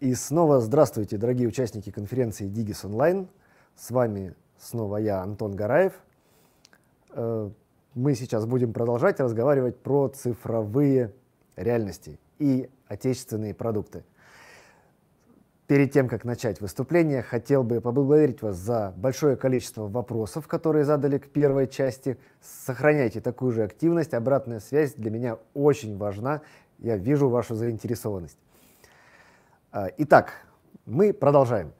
И снова здравствуйте, дорогие участники конференции Digis Online. С вами снова я, Антон Гараев. Э, мы сейчас будем продолжать разговаривать про цифровые реальности и отечественные продукты. Перед тем, как начать выступление, хотел бы поблагодарить вас за большое количество вопросов, которые задали к первой части. Сохраняйте такую же активность, обратная связь для меня очень важна. Я вижу вашу заинтересованность. А, итак, мы продолжаем.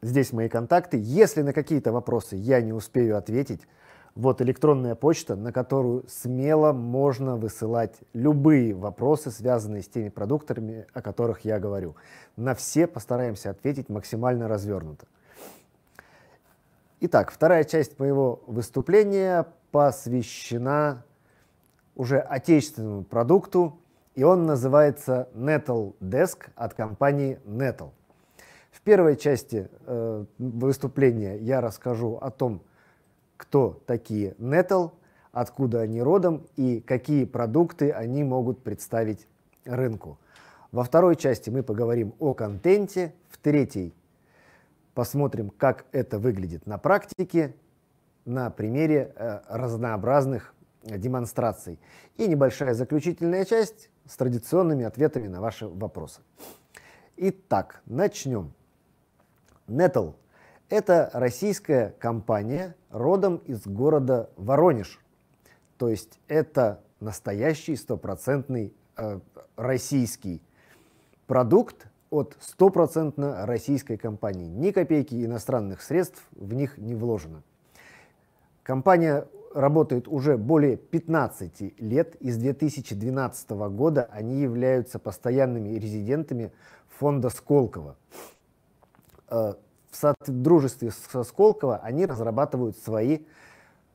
Здесь мои контакты. Если на какие-то вопросы я не успею ответить, вот электронная почта, на которую смело можно высылать любые вопросы, связанные с теми продуктами, о которых я говорю. На все постараемся ответить максимально развернуто. Итак, вторая часть моего выступления посвящена уже отечественному продукту, и он называется Nettle Desk от компании Nettle. В первой части э, выступления я расскажу о том, кто такие Nettle, откуда они родом и какие продукты они могут представить рынку. Во второй части мы поговорим о контенте, в третьей посмотрим, как это выглядит на практике, на примере э, разнообразных э, демонстраций. И небольшая заключительная часть, с традиционными ответами на ваши вопросы. Итак, начнем. Nettle – это российская компания родом из города Воронеж. То есть это настоящий стопроцентный э, российский продукт от стопроцентно российской компании. Ни копейки иностранных средств в них не вложено. Компания работают уже более 15 лет. И с 2012 года они являются постоянными резидентами фонда Сколково. Э, в дружестве со Сколково они разрабатывают свои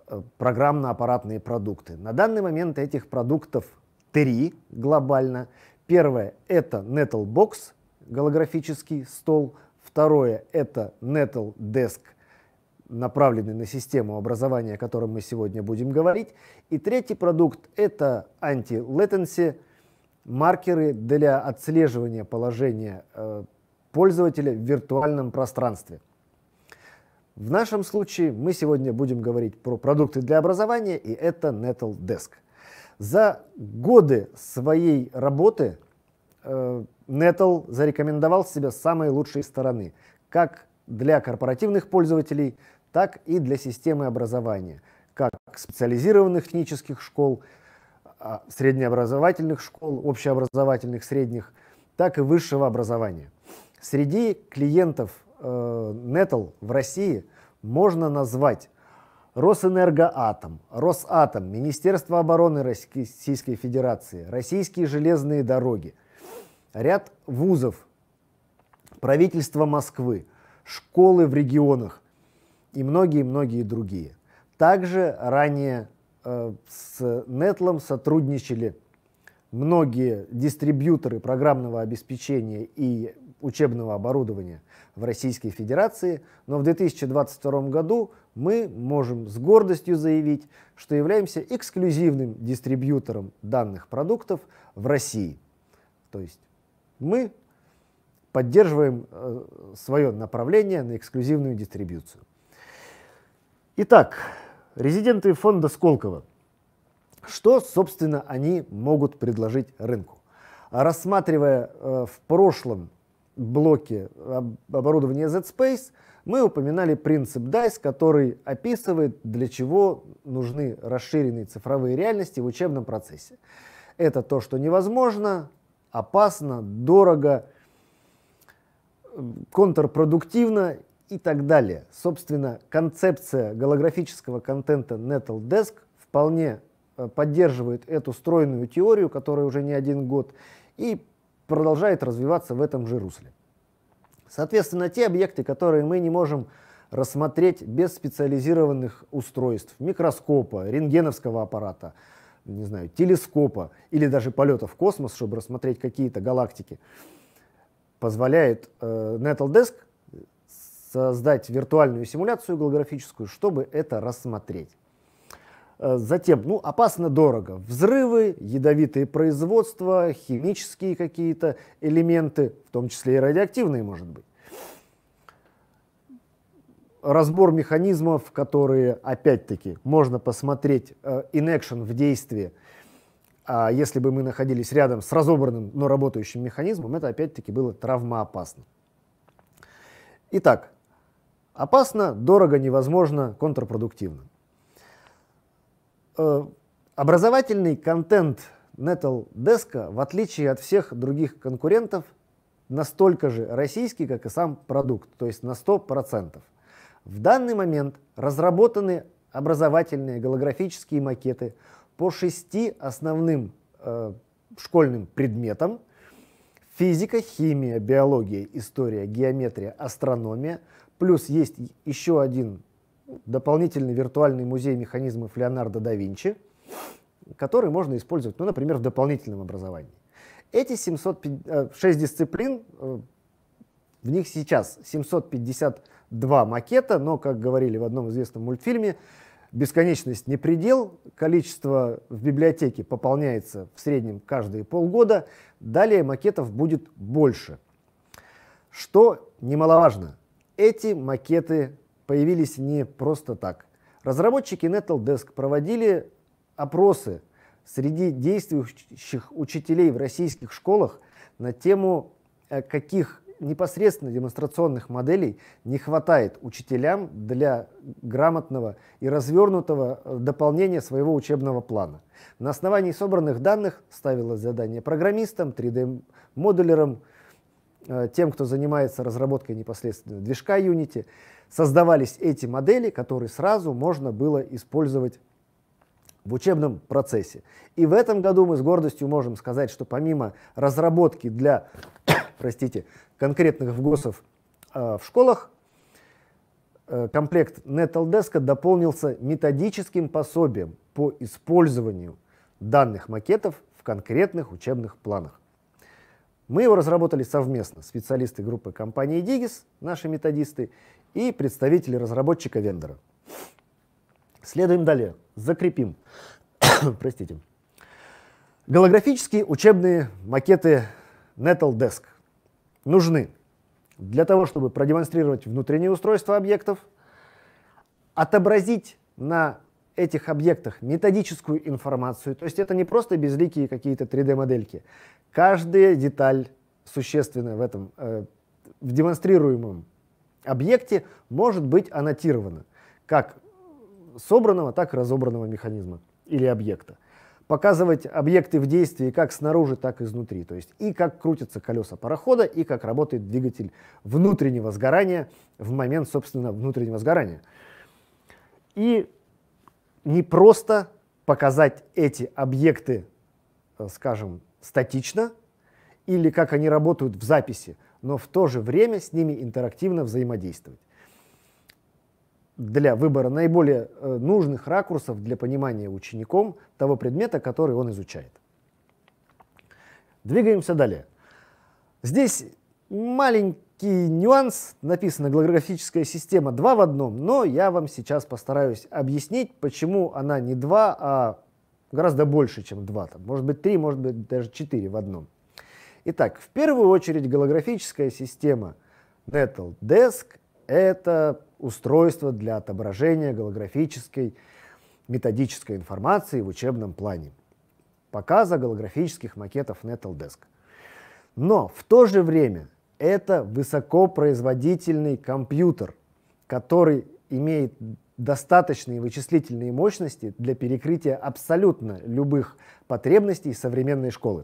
э, программно-аппаратные продукты. На данный момент этих продуктов три глобально. Первое – это Nettlebox, голографический стол. Второе – это Nettle Desk – направленный на систему образования, о котором мы сегодня будем говорить. И третий продукт – это анти-latency, маркеры для отслеживания положения э, пользователя в виртуальном пространстве. В нашем случае мы сегодня будем говорить про продукты для образования, и это Nettle Desk. За годы своей работы э, Nettle зарекомендовал себя с самой лучшей стороны, как для корпоративных пользователей, так и для системы образования, как специализированных технических школ, а, среднеобразовательных школ, общеобразовательных средних, так и высшего образования. Среди клиентов э, Nettle в России можно назвать Росэнергоатом, Росатом, Министерство обороны Российской Федерации, Российские железные дороги, ряд вузов, правительство Москвы, школы в регионах, и многие-многие другие. Также ранее э, с Нетлом сотрудничали многие дистрибьюторы программного обеспечения и учебного оборудования в Российской Федерации, но в 2022 году мы можем с гордостью заявить, что являемся эксклюзивным дистрибьютором данных продуктов в России. То есть мы поддерживаем э, свое направление на эксклюзивную дистрибьюцию. Итак, резиденты фонда Сколково. Что, собственно, они могут предложить рынку? А рассматривая э, в прошлом блоке об оборудования Z-Space, мы упоминали принцип DICE, который описывает, для чего нужны расширенные цифровые реальности в учебном процессе. Это то, что невозможно, опасно, дорого, контрпродуктивно и так далее. Собственно, концепция голографического контента Nettle Desk вполне э, поддерживает эту стройную теорию, которая уже не один год, и продолжает развиваться в этом же русле. Соответственно, те объекты, которые мы не можем рассмотреть без специализированных устройств, микроскопа, рентгеновского аппарата, не знаю, телескопа или даже полета в космос, чтобы рассмотреть какие-то галактики, позволяет э, Nettle Desk создать виртуальную симуляцию голографическую, чтобы это рассмотреть. Э, затем, ну, опасно дорого. Взрывы, ядовитые производства, химические какие-то элементы, в том числе и радиоактивные, может быть. Разбор механизмов, которые, опять-таки, можно посмотреть э, in action, в действии. А если бы мы находились рядом с разобранным, но работающим механизмом, это опять-таки было травмоопасно. Итак, Опасно, дорого, невозможно, контрпродуктивно. Э, образовательный контент Nettle Desk, в отличие от всех других конкурентов, настолько же российский, как и сам продукт, то есть на 100%. В данный момент разработаны образовательные голографические макеты по шести основным э, школьным предметам. Физика, химия, биология, история, геометрия, астрономия Плюс есть еще один дополнительный виртуальный музей механизмов Леонардо да Винчи, который можно использовать, ну, например, в дополнительном образовании. Эти 706 э, дисциплин, э, в них сейчас 752 макета, но, как говорили в одном известном мультфильме, бесконечность не предел, количество в библиотеке пополняется в среднем каждые полгода, далее макетов будет больше. Что немаловажно, эти макеты появились не просто так. Разработчики Nettle проводили опросы среди действующих учителей в российских школах на тему, э, каких непосредственно демонстрационных моделей не хватает учителям для грамотного и развернутого э, дополнения своего учебного плана. На основании собранных данных ставилось задание программистам, 3D-моделерам, Э, тем, кто занимается разработкой непосредственно движка Unity, создавались эти модели, которые сразу можно было использовать в учебном процессе. И в этом году мы с гордостью можем сказать, что помимо разработки для простите, конкретных вгосов э, в школах, э, комплект NetLDesk дополнился методическим пособием по использованию данных макетов в конкретных учебных планах. Мы его разработали совместно, специалисты группы компании Digis, наши методисты, и представители разработчика-вендора. Следуем далее. Закрепим. Простите. Голографические учебные макеты Nettle Desk нужны для того, чтобы продемонстрировать внутреннее устройство объектов, отобразить на этих объектах методическую информацию. То есть это не просто безликие какие-то 3D-модельки. Каждая деталь существенная в этом э, в демонстрируемом объекте может быть аннотирована как собранного, так и разобранного механизма или объекта. Показывать объекты в действии как снаружи, так и изнутри. То есть и как крутятся колеса парохода, и как работает двигатель внутреннего сгорания в момент, собственно, внутреннего сгорания. И не просто показать эти объекты, э, скажем, статично или как они работают в записи, но в то же время с ними интерактивно взаимодействовать. Для выбора наиболее э, нужных ракурсов для понимания учеником того предмета, который он изучает. Двигаемся далее. Здесь маленький нюанс, написано голографическая система 2 в одном, но я вам сейчас постараюсь объяснить, почему она не 2, а гораздо больше, чем 2. Там, может быть 3, может быть даже 4 в одном. Итак, в первую очередь голографическая система Nettle Desk — это устройство для отображения голографической методической информации в учебном плане, показа голографических макетов Nettle Desk. Но в то же время это высокопроизводительный компьютер, который имеет достаточные вычислительные мощности для перекрытия абсолютно любых потребностей современной школы.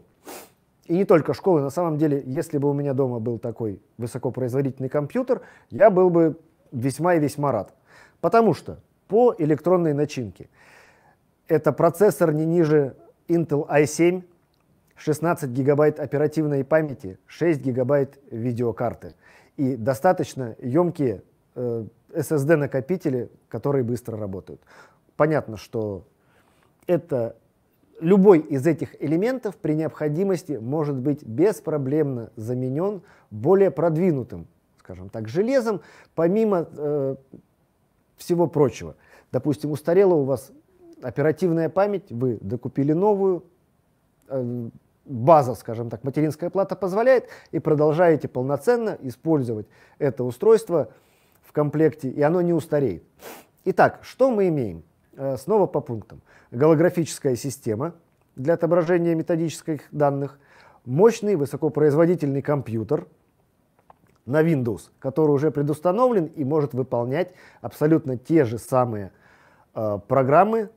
И не только школы. На самом деле, если бы у меня дома был такой высокопроизводительный компьютер, я был бы весьма и весьма рад. Потому что по электронной начинке это процессор не ниже Intel i7 16 гигабайт оперативной памяти, 6 гигабайт видеокарты и достаточно емкие э, SSD-накопители, которые быстро работают. Понятно, что это любой из этих элементов при необходимости может быть беспроблемно заменен более продвинутым, скажем так, железом, помимо э, всего прочего. Допустим, устарела у вас оперативная память, вы докупили новую, э, база, скажем так, материнская плата позволяет, и продолжаете полноценно использовать это устройство в комплекте, и оно не устареет. Итак, что мы имеем? Э, снова по пунктам. Голографическая система для отображения методических данных, мощный высокопроизводительный компьютер на Windows, который уже предустановлен и может выполнять абсолютно те же самые э, программы,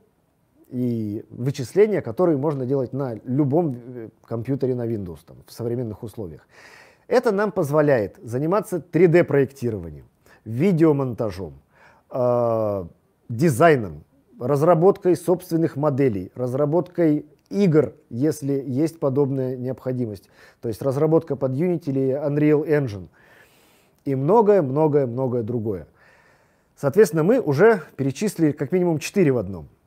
и вычисления, которые можно делать на любом э, компьютере на Windows там, в современных условиях. Это нам позволяет заниматься 3D-проектированием, видеомонтажом, э, дизайном, разработкой собственных моделей, разработкой игр, если есть подобная необходимость. То есть разработка под Unity или Unreal Engine. И многое-многое-многое другое. Соответственно, мы уже перечислили как минимум 4 в одном –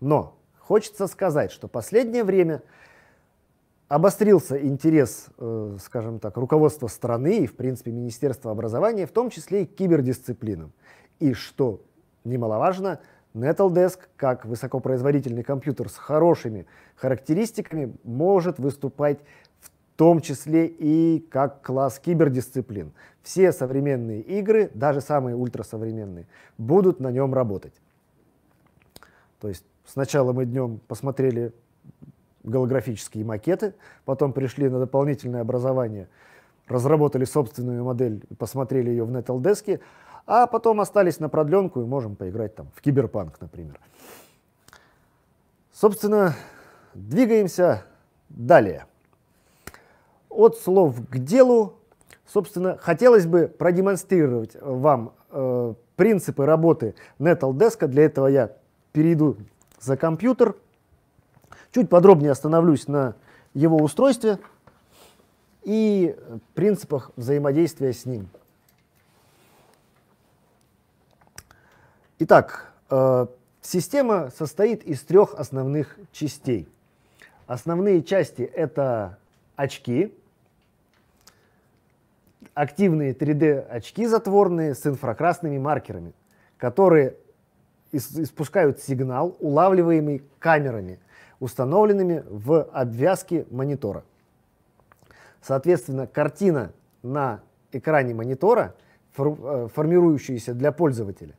но хочется сказать, что последнее время обострился интерес, э, скажем так, руководства страны и, в принципе, Министерства образования, в том числе и к кибердисциплинам. И что немаловажно, Netldesk, как высокопроизводительный компьютер с хорошими характеристиками, может выступать в том числе и как класс кибердисциплин. Все современные игры, даже самые ультрасовременные, будут на нем работать. То есть Сначала мы днем посмотрели голографические макеты, потом пришли на дополнительное образование, разработали собственную модель, посмотрели ее в NetLDesk, а потом остались на продленку и можем поиграть там в киберпанк, например. Собственно, двигаемся далее. От слов к делу. Собственно, хотелось бы продемонстрировать вам э, принципы работы NetLDesk. Для этого я перейду за компьютер. Чуть подробнее остановлюсь на его устройстве и принципах взаимодействия с ним. Итак, э, система состоит из трех основных частей. Основные части это очки, активные 3D очки затворные с инфракрасными маркерами, которые испускают сигнал, улавливаемый камерами, установленными в обвязке монитора. Соответственно, картина на экране монитора, э, формирующаяся для пользователя,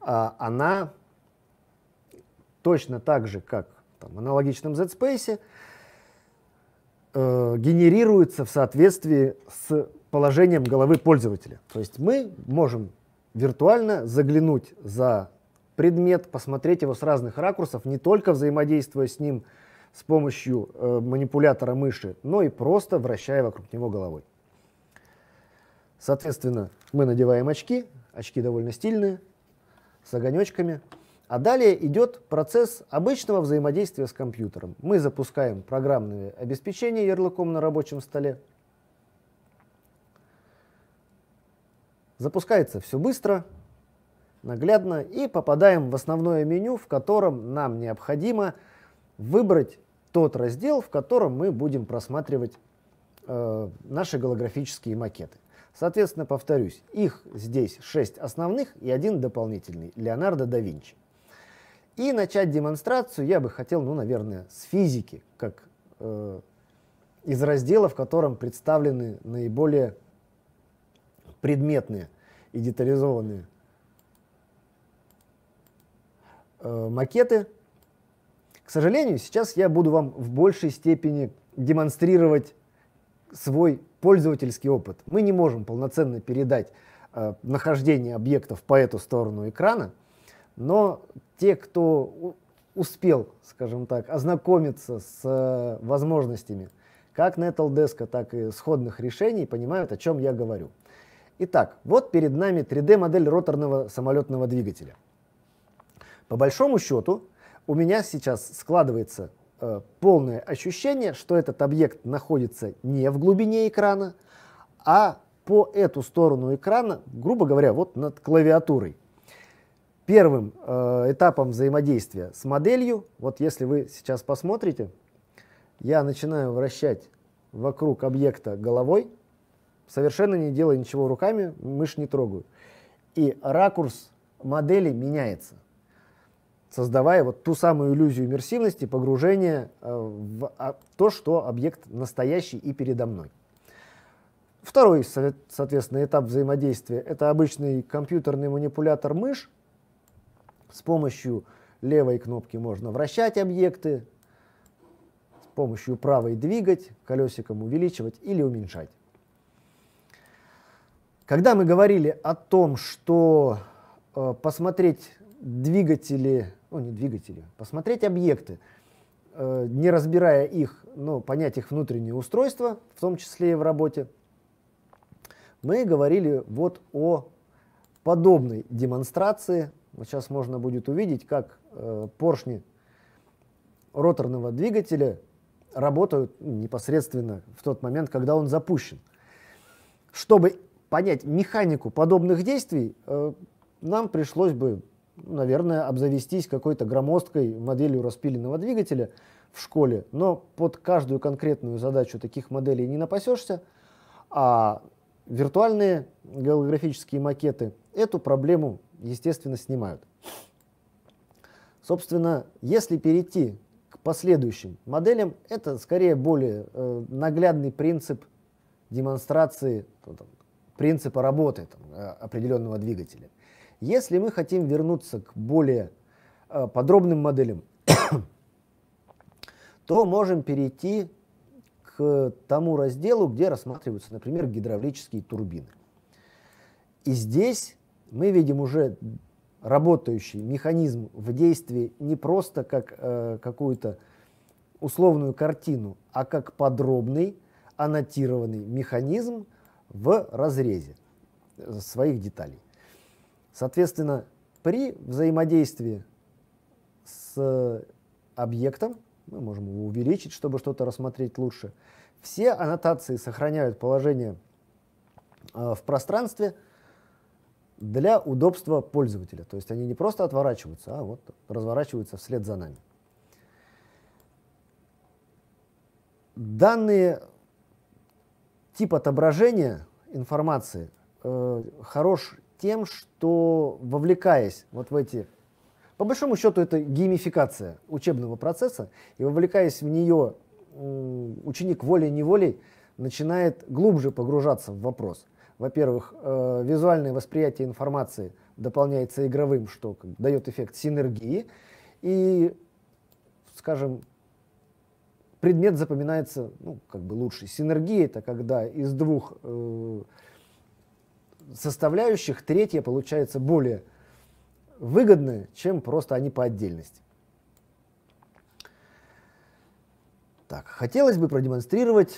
а, она точно так же, как там, в аналогичном Z-Space, э, генерируется в соответствии с положением головы пользователя. То есть мы можем виртуально заглянуть за предмет, посмотреть его с разных ракурсов, не только взаимодействуя с ним с помощью э, манипулятора мыши, но и просто вращая вокруг него головой. Соответственно, мы надеваем очки, очки довольно стильные, с огонечками. А далее идет процесс обычного взаимодействия с компьютером. Мы запускаем программное обеспечение ярлыком на рабочем столе. Запускается все быстро, наглядно и попадаем в основное меню, в котором нам необходимо выбрать тот раздел, в котором мы будем просматривать э, наши голографические макеты. Соответственно, повторюсь, их здесь 6 основных и один дополнительный – Леонардо да Винчи. И начать демонстрацию я бы хотел, ну, наверное, с физики, как э, из раздела, в котором представлены наиболее предметные и детализованные э, макеты. К сожалению, сейчас я буду вам в большей степени демонстрировать свой пользовательский опыт. Мы не можем полноценно передать э, нахождение объектов по эту сторону экрана, но те, кто успел, скажем так, ознакомиться с э, возможностями как Netldesk, так и сходных решений, понимают, о чем я говорю. Итак, вот перед нами 3D-модель роторного самолетного двигателя. По большому счету, у меня сейчас складывается э, полное ощущение, что этот объект находится не в глубине экрана, а по эту сторону экрана, грубо говоря, вот над клавиатурой. Первым э, этапом взаимодействия с моделью, вот если вы сейчас посмотрите, я начинаю вращать вокруг объекта головой, совершенно не делая ничего руками, мышь не трогаю. И ракурс модели меняется создавая вот ту самую иллюзию иммерсивности, погружения э, в а, то, что объект настоящий и передо мной. Второй, соответственно, этап взаимодействия – это обычный компьютерный манипулятор мышь. С помощью левой кнопки можно вращать объекты, с помощью правой двигать, колесиком увеличивать или уменьшать. Когда мы говорили о том, что э, посмотреть двигатели ну, не двигатели, посмотреть объекты, э, не разбирая их, но понять их внутреннее устройство, в том числе и в работе, мы говорили вот о подобной демонстрации. Вот сейчас можно будет увидеть, как э, поршни роторного двигателя работают непосредственно в тот момент, когда он запущен. Чтобы понять механику подобных действий, э, нам пришлось бы наверное, обзавестись какой-то громоздкой моделью распиленного двигателя в школе, но под каждую конкретную задачу таких моделей не напасешься, а виртуальные голографические макеты эту проблему, естественно, снимают. Собственно, если перейти к последующим моделям, это скорее более э, наглядный принцип демонстрации ну, там, принципа работы там, э, определенного двигателя – если мы хотим вернуться к более э, подробным моделям, то можем перейти к тому разделу, где рассматриваются, например, гидравлические турбины. И здесь мы видим уже работающий механизм в действии не просто как э, какую-то условную картину, а как подробный аннотированный механизм в разрезе своих деталей. Соответственно, при взаимодействии с объектом, мы можем его увеличить, чтобы что-то рассмотреть лучше, все аннотации сохраняют положение э, в пространстве для удобства пользователя. То есть они не просто отворачиваются, а вот разворачиваются вслед за нами. Данные тип отображения информации э, хорош тем, что вовлекаясь вот в эти... По большому счету это геймификация учебного процесса, и вовлекаясь в нее, ученик волей-неволей начинает глубже погружаться в вопрос. Во-первых, э, визуальное восприятие информации дополняется игровым, что дает эффект синергии, и, скажем, предмет запоминается ну, как бы лучше. Синергия — это когда из двух э, составляющих третья получается более выгодная, чем просто они по отдельности. Так, хотелось бы продемонстрировать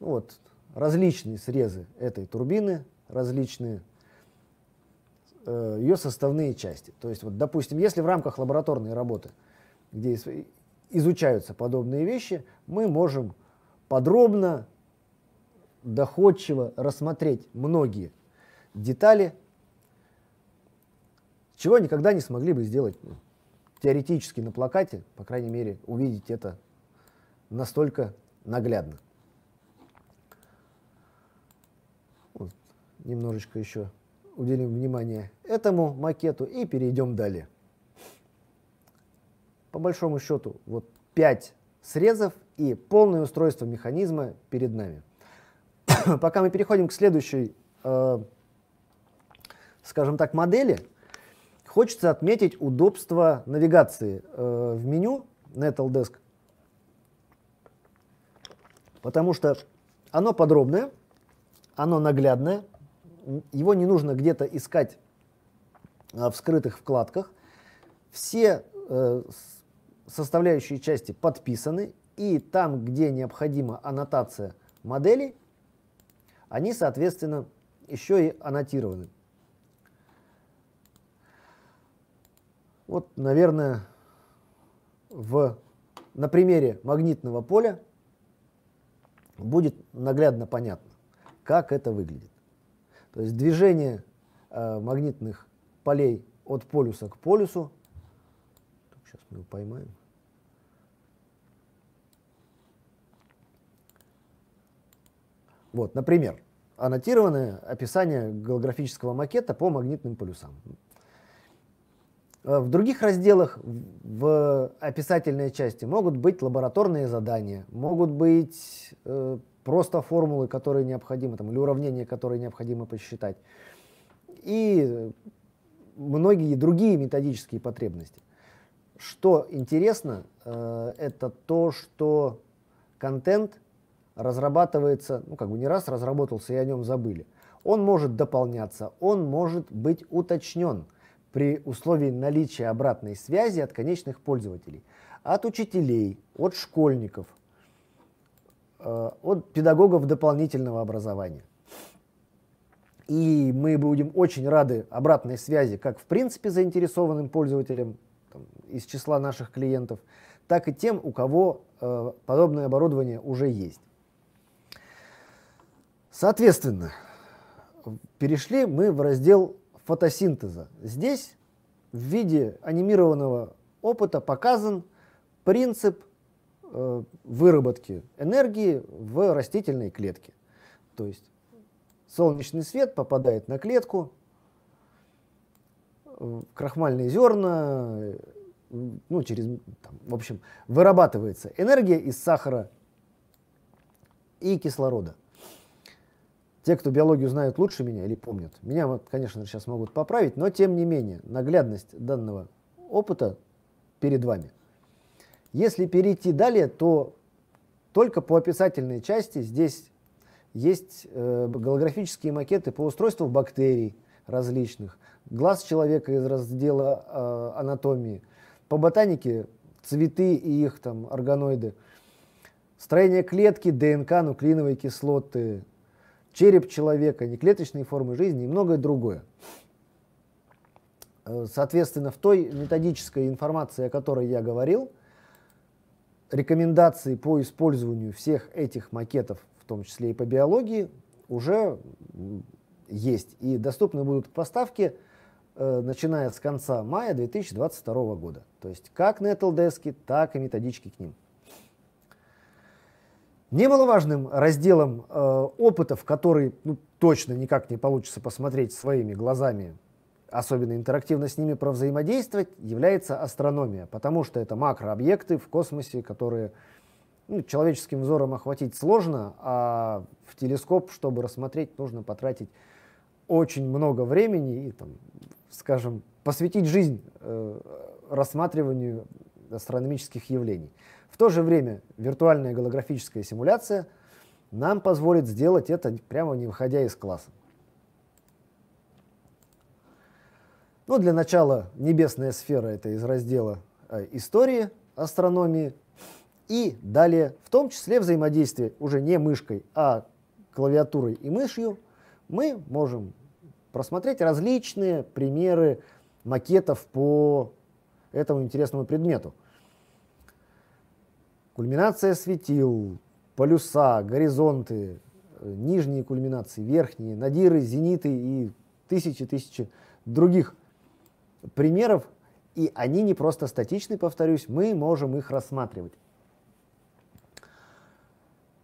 ну, вот, различные срезы этой турбины, различные э, ее составные части. То есть, вот, допустим, если в рамках лабораторной работы, где изучаются подобные вещи, мы можем подробно, доходчиво рассмотреть многие детали, чего никогда не смогли бы сделать ну, теоретически на плакате, по крайней мере, увидеть это настолько наглядно. Вот, немножечко еще уделим внимание этому макету и перейдем далее. По большому счету, вот 5 срезов и полное устройство механизма перед нами. Пока мы переходим к следующей э, скажем так, модели, хочется отметить удобство навигации э, в меню Netldesk, потому что оно подробное, оно наглядное, его не нужно где-то искать э, в скрытых вкладках. Все э, составляющие части подписаны, и там, где необходима аннотация моделей, они, соответственно, еще и аннотированы. Вот, наверное, в, на примере магнитного поля будет наглядно понятно, как это выглядит. То есть движение э, магнитных полей от полюса к полюсу. сейчас мы его поймаем. Вот, например, аннотированное описание голографического макета по магнитным полюсам. Э, в других разделах в описательной части могут быть лабораторные задания, могут быть э, просто формулы, которые необходимы, там, или уравнения, которые необходимо посчитать, и многие другие методические потребности. Что интересно, э, это то, что контент разрабатывается, ну как бы не раз разработался и о нем забыли. Он может дополняться, он может быть уточнен – при условии наличия обратной связи от конечных пользователей, от учителей, от школьников, э, от педагогов дополнительного образования. И мы будем очень рады обратной связи как в принципе заинтересованным пользователям там, из числа наших клиентов, так и тем, у кого э, подобное оборудование уже есть. Соответственно, перешли мы в раздел фотосинтеза. Здесь в виде анимированного опыта показан принцип э, выработки энергии в растительной клетке. То есть солнечный свет попадает на клетку, э, крахмальные зерна, э, ну, через, там, в общем, вырабатывается энергия из сахара и кислорода. Те, кто биологию знают лучше меня или помнят, меня, конечно, сейчас могут поправить, но тем не менее, наглядность данного опыта перед вами. Если перейти далее, то только по описательной части здесь есть э, голографические макеты по устройству бактерий различных, глаз человека из раздела э, анатомии, по ботанике цветы и их там органоиды, строение клетки, ДНК, нуклеиновые кислоты, череп человека, неклеточные формы жизни и многое другое. Э, соответственно, в той методической информации, о которой я говорил, рекомендации по использованию всех этих макетов, в том числе и по биологии, уже есть. И доступны будут поставки, э, начиная с конца мая 2022 года. То есть как на Desk, так и методички к ним не было важным разделом э, опытов, который ну, точно никак не получится посмотреть своими глазами, особенно интерактивно с ними провзаимодействовать, является астрономия, потому что это макрообъекты в космосе, которые ну, человеческим взором охватить сложно, а в телескоп, чтобы рассмотреть, нужно потратить очень много времени и, там, скажем, посвятить жизнь э, рассматриванию астрономических явлений. В то же время виртуальная голографическая симуляция нам позволит сделать это прямо не выходя из класса. Ну, для начала небесная сфера это из раздела э, истории астрономии. И далее, в том числе взаимодействие уже не мышкой, а клавиатурой и мышью, мы можем просмотреть различные примеры макетов по этому интересному предмету. Кульминация светил, полюса, горизонты, э, нижние кульминации, верхние, надиры, зениты и тысячи-тысячи других примеров. И они не просто статичны, повторюсь, мы можем их рассматривать.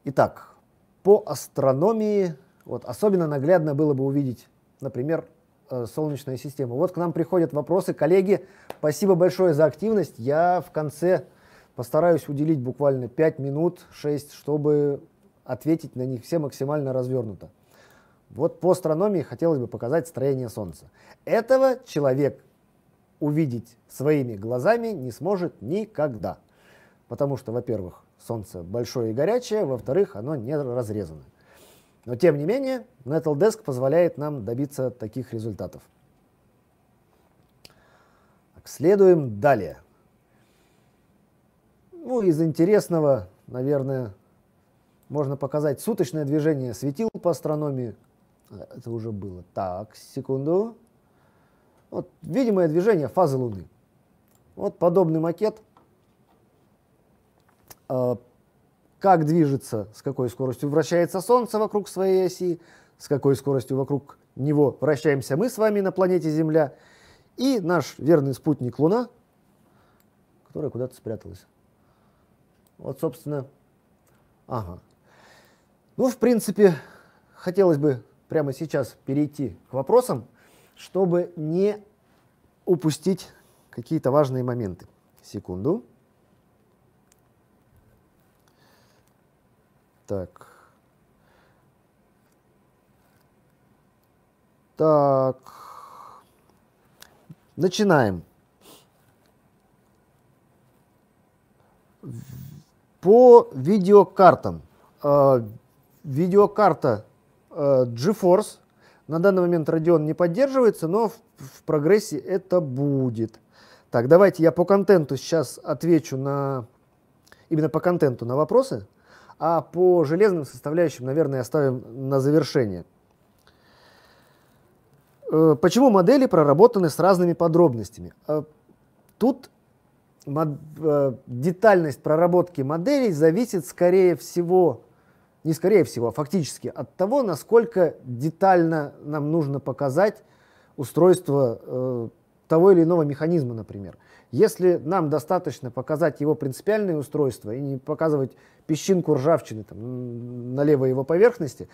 Итак, по астрономии, вот особенно наглядно было бы увидеть, например, э, Солнечная система. Вот к нам приходят вопросы. Коллеги, спасибо большое за активность. Я в конце Постараюсь уделить буквально 5 минут, 6, чтобы ответить на них все максимально развернуто. Вот по астрономии хотелось бы показать строение Солнца. Этого человек увидеть своими глазами не сможет никогда. Потому что, во-первых, Солнце большое и горячее, во-вторых, оно не разрезано. Но тем не менее, Netldesk позволяет нам добиться таких результатов. Так, следуем далее. Ну, из интересного, наверное, можно показать суточное движение светил по астрономии. А, это уже было. Так, секунду. Вот видимое движение фазы Луны. Вот подобный макет. А, как движется, с какой скоростью вращается Солнце вокруг своей оси, с какой скоростью вокруг него вращаемся мы с вами на планете Земля, и наш верный спутник Луна, которая куда-то спряталась. Вот, собственно, ага. Ну, в принципе, хотелось бы прямо сейчас перейти к вопросам, чтобы не упустить какие-то важные моменты. Секунду. Так. Так. Начинаем. По видеокартам. Э, видеокарта э, GeForce. На данный момент Radeon не поддерживается, но в, в прогрессе это будет. Так, давайте я по контенту сейчас отвечу на... Именно по контенту на вопросы, а по железным составляющим, наверное, оставим на завершение. Э, почему модели проработаны с разными подробностями? Тут Э, детальность проработки моделей зависит скорее всего, не скорее всего, а фактически от того, насколько детально нам нужно показать устройство э, того или иного механизма, например. Если нам достаточно показать его принципиальное устройство и не показывать песчинку ржавчины там, на левой его поверхности,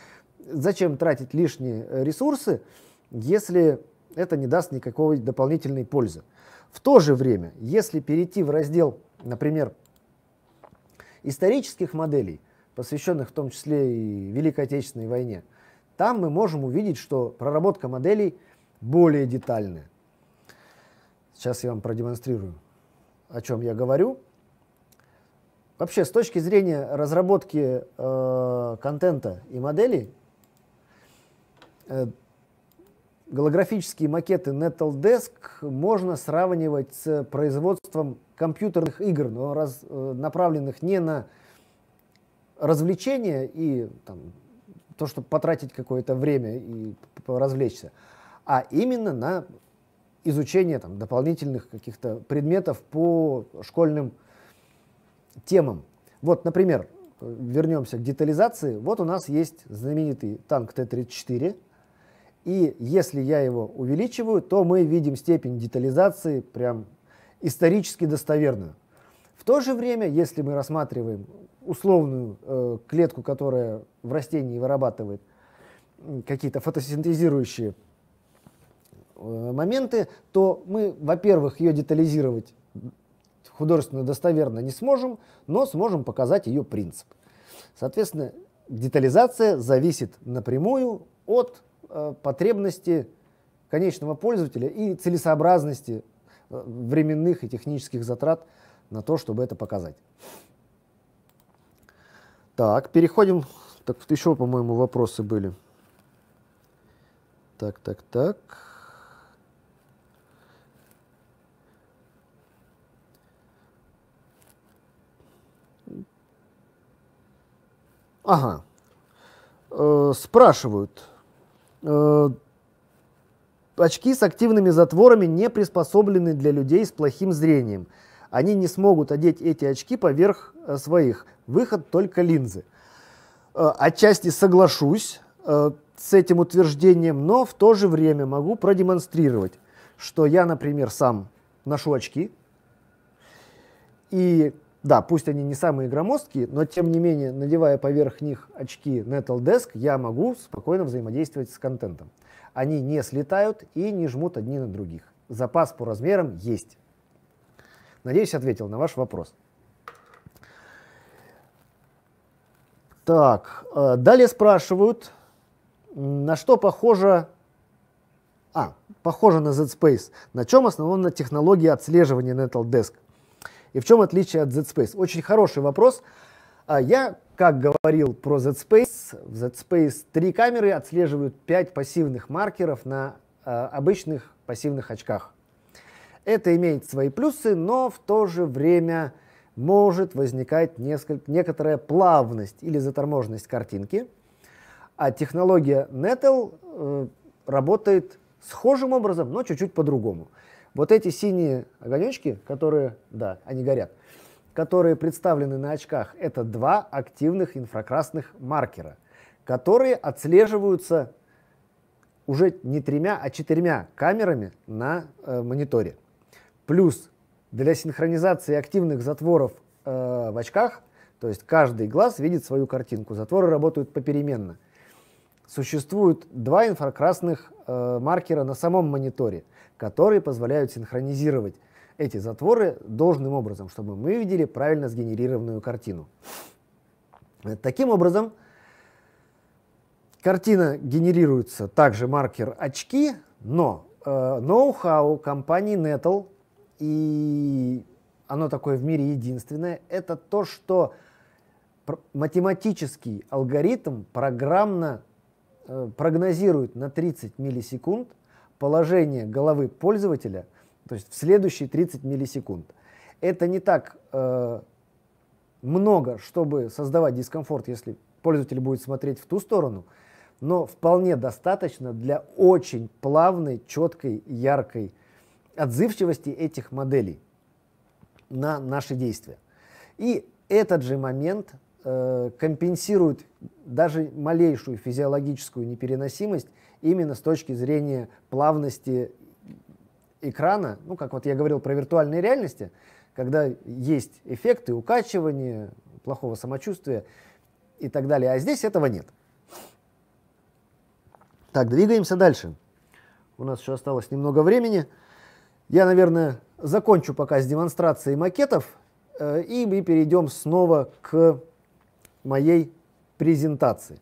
зачем тратить лишние э, ресурсы, если это не даст никакой дополнительной пользы? В то же время, если перейти в раздел, например, исторических моделей, посвященных в том числе и Великой Отечественной войне, там мы можем увидеть, что проработка моделей более детальная. Сейчас я вам продемонстрирую, о чем я говорю. Вообще, с точки зрения разработки э, контента и моделей, э, Голографические макеты Nettle Desk можно сравнивать с производством компьютерных игр, но раз, э, направленных не на развлечение и там, то, чтобы потратить какое-то время и развлечься, а именно на изучение там, дополнительных каких-то предметов по школьным темам. Вот, например, э, вернемся к детализации. Вот у нас есть знаменитый танк Т-34, и если я его увеличиваю, то мы видим степень детализации прям исторически достоверную. В то же время, если мы рассматриваем условную э, клетку, которая в растении вырабатывает какие-то фотосинтезирующие э, моменты, то мы, во-первых, ее детализировать художественно достоверно не сможем, но сможем показать ее принцип. Соответственно, детализация зависит напрямую от Э, потребности конечного пользователя и целесообразности э, временных и технических затрат на то, чтобы это показать. Так, переходим. Так, еще, по-моему, вопросы были. Так, так, так. Ага. Э, спрашивают. Э, очки с активными затворами не приспособлены для людей с плохим зрением. Они не смогут одеть эти очки поверх э, своих. Выход только линзы. Э, отчасти соглашусь с этим утверждением, но в то же время могу продемонстрировать, что я, например, сам ношу очки, и да, пусть они не самые громоздкие, но тем не менее, надевая поверх них очки Metal Desk, я могу спокойно взаимодействовать с контентом. Они не слетают и не жмут одни на других. Запас по размерам есть. Надеюсь, ответил на ваш вопрос. Так, э, далее спрашивают, на что похоже... А, похоже на Z-Space. На чем основана технология отслеживания Netal Desk? И в чем отличие от Z-Space? Очень хороший вопрос. А, я, как говорил про Z-Space, в Z-Space три камеры отслеживают пять пассивных маркеров на а, обычных пассивных очках. Это имеет свои плюсы, но в то же время может возникать несколько, некоторая плавность или заторможенность картинки. А технология Nettle э, работает схожим образом, но чуть-чуть по-другому. Вот эти синие огонечки, которые, да, они горят, которые представлены на очках, это два активных инфракрасных маркера, которые отслеживаются уже не тремя, а четырьмя камерами на э, мониторе. Плюс для синхронизации активных затворов э, в очках, то есть каждый глаз видит свою картинку, затворы работают попеременно. Существует два инфракрасных Э, маркера на самом мониторе, которые позволяют синхронизировать эти затворы должным образом, чтобы мы видели правильно сгенерированную картину. Таким образом, картина генерируется также маркер очки, но э, ноу-хау компании Nettle, и оно такое в мире единственное, это то, что математический алгоритм программно Э, прогнозирует на 30 миллисекунд положение головы пользователя, то есть в следующие 30 миллисекунд. Это не так э, много, чтобы создавать дискомфорт, если пользователь будет смотреть в ту сторону, но вполне достаточно для очень плавной, четкой, яркой отзывчивости этих моделей на наши действия. И этот же момент Э, компенсирует даже малейшую физиологическую непереносимость именно с точки зрения плавности экрана, ну, как вот я говорил про виртуальные реальности, когда есть эффекты укачивания, плохого самочувствия и так далее, а здесь этого нет. Так, двигаемся дальше. У нас еще осталось немного времени. Я, наверное, закончу пока с демонстрацией макетов, э, и мы перейдем снова к моей презентации.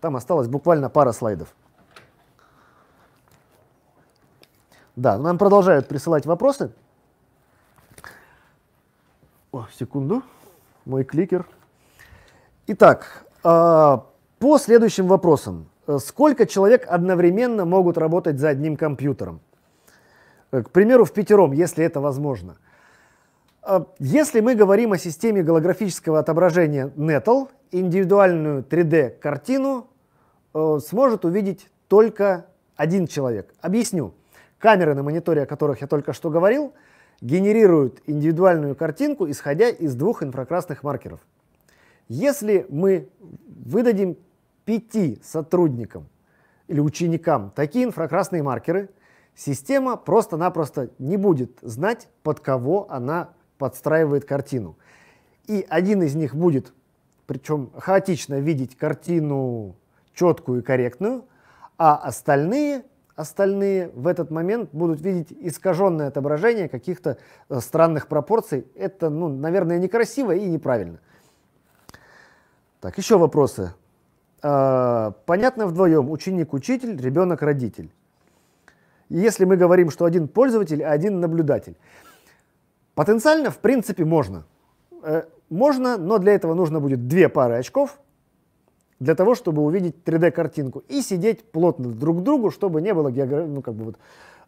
Там осталось буквально пара слайдов. Да, нам продолжают присылать вопросы. О, секунду, мой кликер. Итак, а, по следующим вопросам. Э, сколько человек одновременно могут работать за одним компьютером? Э, к примеру, в пятером, если это возможно – а, если мы говорим о системе голографического отображения Nettle, индивидуальную 3D-картину э, сможет увидеть только один человек. Объясню. Камеры на мониторе, о которых я только что говорил, генерируют индивидуальную картинку, исходя из двух инфракрасных маркеров. Если мы выдадим пяти сотрудникам или ученикам такие инфракрасные маркеры, система просто-напросто не будет знать, под кого она подстраивает картину. И один из них будет, причем хаотично, видеть картину четкую и корректную, а остальные, остальные в этот момент будут видеть искаженное отображение каких-то э, странных пропорций. Это, ну, наверное, некрасиво и неправильно. Так, еще вопросы. А, понятно вдвоем, ученик-учитель, ребенок-родитель. Если мы говорим, что один пользователь, а один наблюдатель. Потенциально, в принципе, можно. Э, можно, но для этого нужно будет две пары очков, для того, чтобы увидеть 3D-картинку и сидеть плотно друг к другу, чтобы не было географии, ну, как бы вот,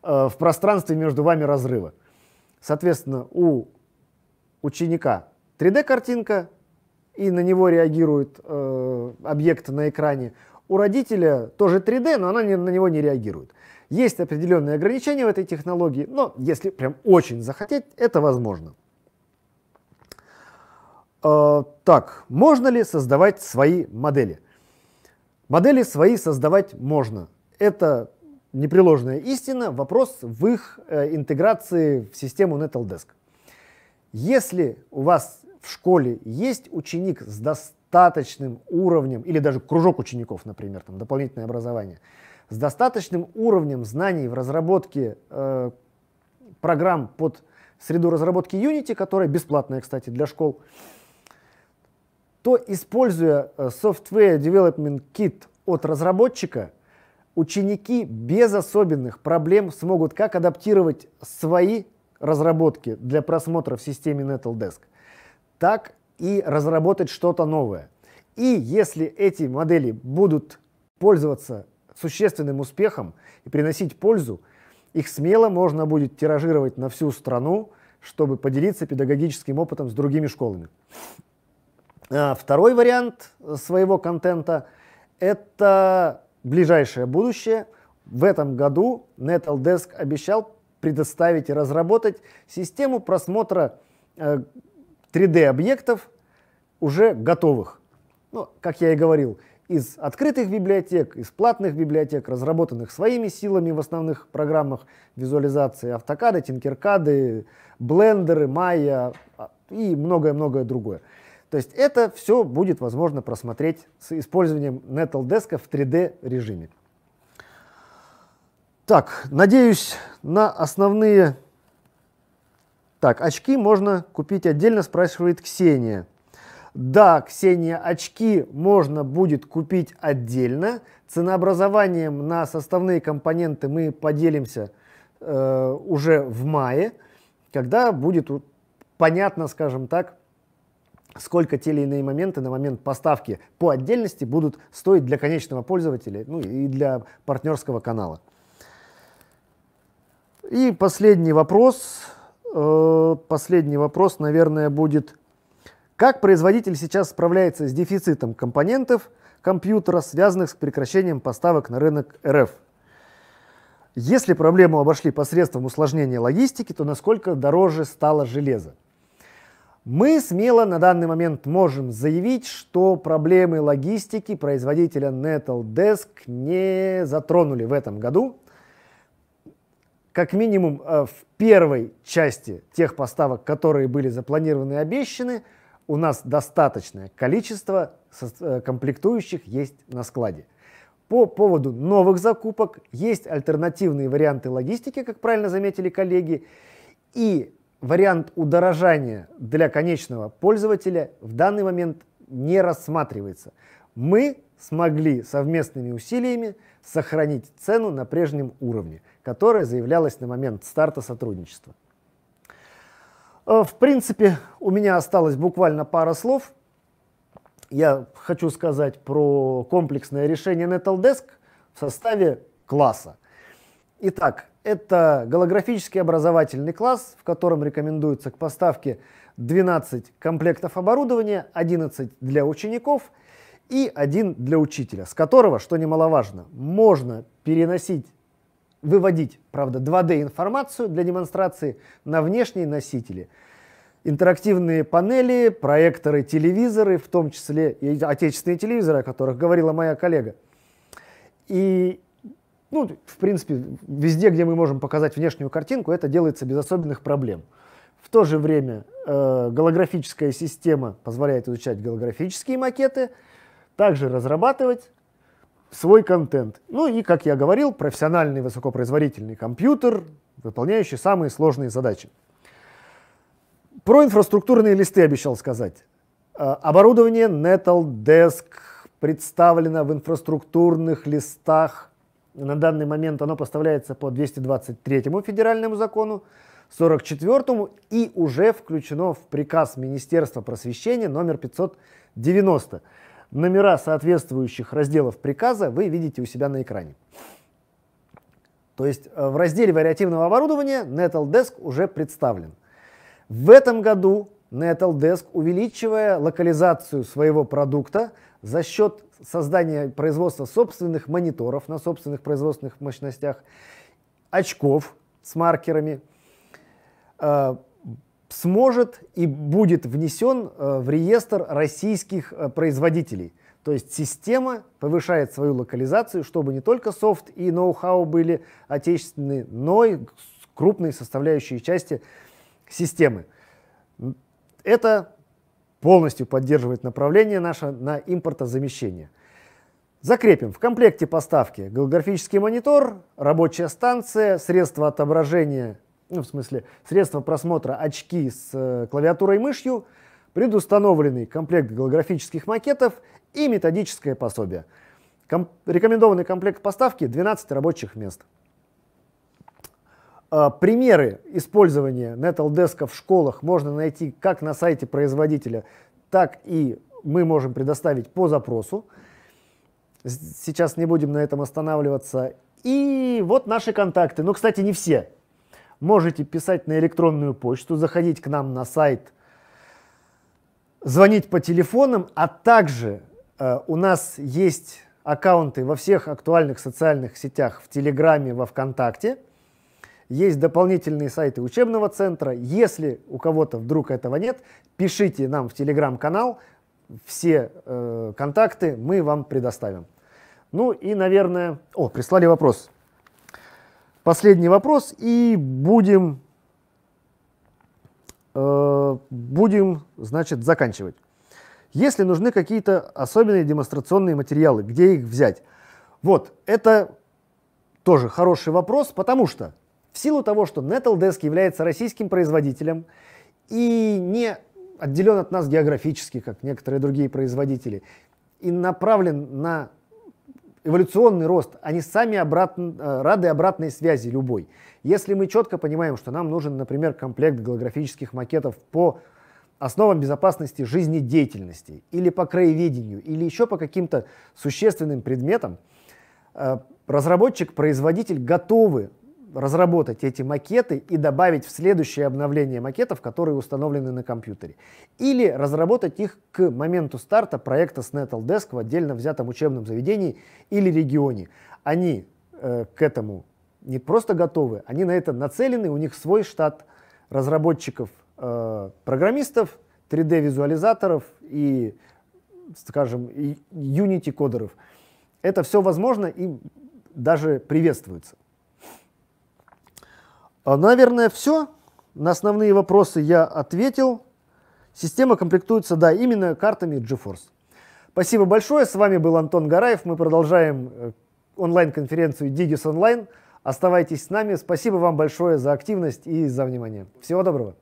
э, в пространстве между вами разрыва. Соответственно, у ученика 3D-картинка, и на него реагирует э, объект на экране. У родителя тоже 3D, но она не, на него не реагирует. Есть определенные ограничения в этой технологии, но если прям очень захотеть, это возможно. А, так, можно ли создавать свои модели? Модели свои создавать можно. Это непреложная истина, вопрос в их э, интеграции в систему NetlDesk. Если у вас в школе есть ученик с достаточно достаточным уровнем, или даже кружок учеников, например, там, дополнительное образование, с достаточным уровнем знаний в разработке э, программ под среду разработки Unity, которая бесплатная, кстати, для школ, то, используя э, Software Development Kit от разработчика, ученики без особенных проблем смогут как адаптировать свои разработки для просмотра в системе Netldesk, так и разработать что-то новое. И если эти модели будут пользоваться существенным успехом и приносить пользу, их смело можно будет тиражировать на всю страну, чтобы поделиться педагогическим опытом с другими школами. А, второй вариант э, своего контента – это ближайшее будущее. В этом году NetLDesk обещал предоставить и разработать систему просмотра 3D-объектов э, – уже готовых. Ну, как я и говорил, из открытых библиотек, из платных библиотек, разработанных своими силами в основных программах визуализации, автокады, тинкеркады, блендеры, майя а, и многое-многое другое. То есть это все будет возможно просмотреть с использованием NetlDesk в 3D режиме. Так, надеюсь на основные... Так, очки можно купить отдельно, спрашивает Ксения. Да, Ксения, очки можно будет купить отдельно. Ценообразованием на составные компоненты мы поделимся э, уже в мае, когда будет понятно, скажем так, сколько те или иные моменты на момент поставки по отдельности будут стоить для конечного пользователя ну, и для партнерского канала. И последний вопрос. Э, последний вопрос, наверное, будет как производитель сейчас справляется с дефицитом компонентов компьютера, связанных с прекращением поставок на рынок РФ? Если проблему обошли посредством усложнения логистики, то насколько дороже стало железо? Мы смело на данный момент можем заявить, что проблемы логистики производителя Nettle Desk не затронули в этом году. Как минимум э, в первой части тех поставок, которые были запланированы и обещаны – у нас достаточное количество э, комплектующих есть на складе. По поводу новых закупок есть альтернативные варианты логистики, как правильно заметили коллеги, и вариант удорожания для конечного пользователя в данный момент не рассматривается. Мы смогли совместными усилиями сохранить цену на прежнем уровне, которая заявлялась на момент старта сотрудничества. Э, в принципе, у меня осталось буквально пара слов. Я хочу сказать про комплексное решение NettleDesk в составе класса. Итак, это голографический образовательный класс, в котором рекомендуется к поставке 12 комплектов оборудования, 11 для учеников и один для учителя, с которого, что немаловажно, можно переносить выводить, правда, 2D информацию для демонстрации на внешние носители. Интерактивные панели, проекторы, телевизоры, в том числе и отечественные телевизоры, о которых говорила моя коллега. И, ну, в принципе, везде, где мы можем показать внешнюю картинку, это делается без особенных проблем. В то же время э, голографическая система позволяет изучать голографические макеты, также разрабатывать свой контент. Ну и, как я говорил, профессиональный высокопроизводительный компьютер, выполняющий самые сложные задачи. Про инфраструктурные листы обещал сказать. Э, оборудование Desk представлено в инфраструктурных листах. На данный момент оно поставляется по 223 федеральному закону, 44 и уже включено в приказ Министерства просвещения номер 590 номера соответствующих разделов приказа вы видите у себя на экране. То есть э, в разделе вариативного оборудования NetLDesk уже представлен. В этом году NetLDesk, увеличивая локализацию своего продукта за счет создания производства собственных мониторов на собственных производственных мощностях, очков с маркерами, э, сможет и будет внесен э, в реестр российских э, производителей. То есть система повышает свою локализацию, чтобы не только софт и ноу-хау были отечественные, но и крупные составляющие части системы. Это полностью поддерживает направление наше на импортозамещение. Закрепим в комплекте поставки голографический монитор, рабочая станция, средства отображения ну, в смысле, средства просмотра очки с э, клавиатурой и мышью, предустановленный комплект голографических макетов и методическое пособие. Ком рекомендованный комплект поставки 12 рабочих мест. Э, примеры использования NetLDesk в школах можно найти как на сайте производителя, так и мы можем предоставить по запросу. Сейчас не будем на этом останавливаться. И вот наши контакты. Ну, кстати, не все можете писать на электронную почту, заходить к нам на сайт, звонить по телефонам, а также э, у нас есть аккаунты во всех актуальных социальных сетях, в Телеграме, во Вконтакте. Есть дополнительные сайты учебного центра. Если у кого-то вдруг этого нет, пишите нам в Телеграм-канал. Все э, контакты мы вам предоставим. Ну и, наверное... О, прислали вопрос. Последний вопрос и будем, э, будем значит, заканчивать. Если нужны какие-то особенные демонстрационные материалы, где их взять? Вот, это тоже хороший вопрос, потому что в силу того, что Netldesk является российским производителем и не отделен от нас географически, как некоторые другие производители, и направлен на эволюционный рост, они а сами обратно, э, рады обратной связи любой. Если мы четко понимаем, что нам нужен, например, комплект голографических макетов по основам безопасности жизнедеятельности или по краеведению, или еще по каким-то существенным предметам, э, разработчик, производитель готовы разработать эти макеты и добавить в следующее обновление макетов, которые установлены на компьютере. Или разработать их к моменту старта проекта с NetLDesk в отдельно взятом учебном заведении или регионе. Они э, к этому не просто готовы, они на это нацелены, у них свой штат разработчиков, э, программистов, 3D-визуализаторов и, скажем, Unity-кодеров. Это все возможно и даже приветствуется. А, наверное, все. На основные вопросы я ответил. Система комплектуется, да, именно картами GeForce. Спасибо большое. С вами был Антон Гараев. Мы продолжаем э, онлайн-конференцию Digis Online. Оставайтесь с нами. Спасибо вам большое за активность и за внимание. Всего доброго.